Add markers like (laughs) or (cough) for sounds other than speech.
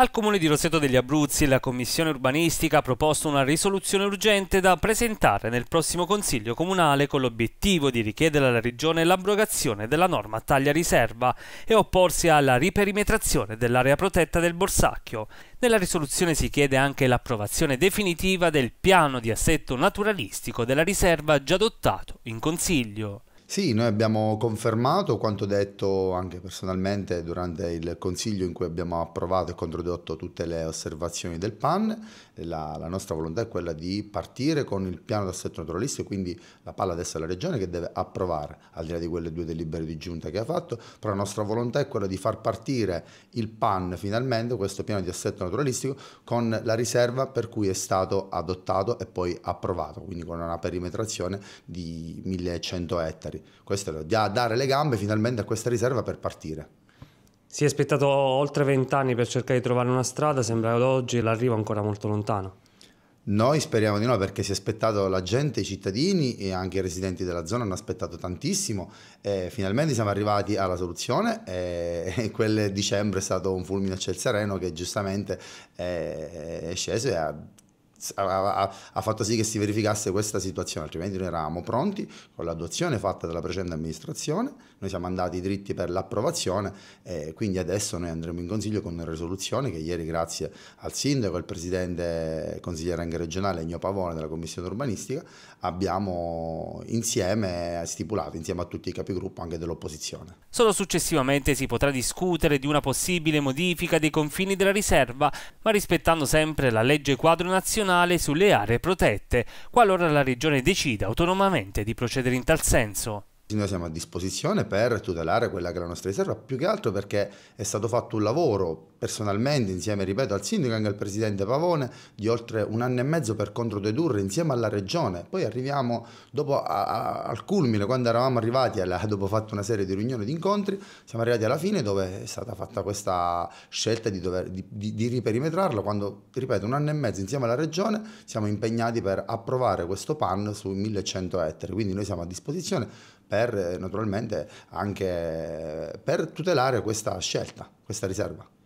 Al Comune di Roseto degli Abruzzi la Commissione urbanistica ha proposto una risoluzione urgente da presentare nel prossimo Consiglio comunale con l'obiettivo di richiedere alla Regione l'abrogazione della norma taglia riserva e opporsi alla riperimetrazione dell'area protetta del Borsacchio. Nella risoluzione si chiede anche l'approvazione definitiva del piano di assetto naturalistico della riserva già adottato in Consiglio. Sì, noi abbiamo confermato quanto detto anche personalmente durante il consiglio in cui abbiamo approvato e controdotto tutte le osservazioni del PAN. La, la nostra volontà è quella di partire con il piano d'assetto naturalistico, quindi la palla adesso è la Regione che deve approvare, al di là di quelle due delibere di giunta che ha fatto, però la nostra volontà è quella di far partire il PAN finalmente, questo piano di assetto naturalistico, con la riserva per cui è stato adottato e poi approvato, quindi con una perimetrazione di 1100 ettari tempi. Questo è da dare le gambe finalmente a questa riserva per partire. Si è aspettato oltre vent'anni per cercare di trovare una strada, sembra ad oggi l'arrivo ancora molto lontano. Noi speriamo di no perché si è aspettato la gente, i cittadini e anche i residenti della zona hanno aspettato tantissimo e finalmente siamo arrivati alla soluzione e (laughs) quel dicembre è stato un fulmine a ciel sereno che giustamente è sceso e ha ha, fatto sì che si verificasse questa situazione, altrimenti noi eravamo pronti con l'adozione fatta dalla precedente amministrazione, noi siamo andati dritti per l'approvazione e quindi adesso noi andremo in consiglio con una risoluzione che ieri grazie al sindaco, al presidente consigliere anche regionale Igno Pavone della commissione urbanistica abbiamo insieme stipulato insieme a tutti i capigruppo anche dell'opposizione. Solo successivamente si potrà discutere di una possibile modifica dei confini della riserva, ma rispettando sempre la legge quadro nazionale nazionale sulle aree protette, qualora la Regione decida autonomamente di procedere in tal senso. Noi siamo a disposizione per tutelare quella che è la nostra riserva, più che altro perché è stato fatto un lavoro personalmente insieme, ripeto, al sindaco e anche al presidente Pavone di oltre un anno e mezzo per controdedurre insieme alla regione. Poi arriviamo dopo a, a, al culmine, quando eravamo arrivati, alla, dopo fatto una serie di riunioni e di incontri, siamo arrivati alla fine dove è stata fatta questa scelta di, dover, di, di, di riperimetrarlo, quando, ripeto, un anno e mezzo insieme alla regione siamo impegnati per approvare questo PAN su 1100 ettari, quindi noi siamo a disposizione per eh, naturalmente anche eh, per tutelare questa scelta, questa riserva.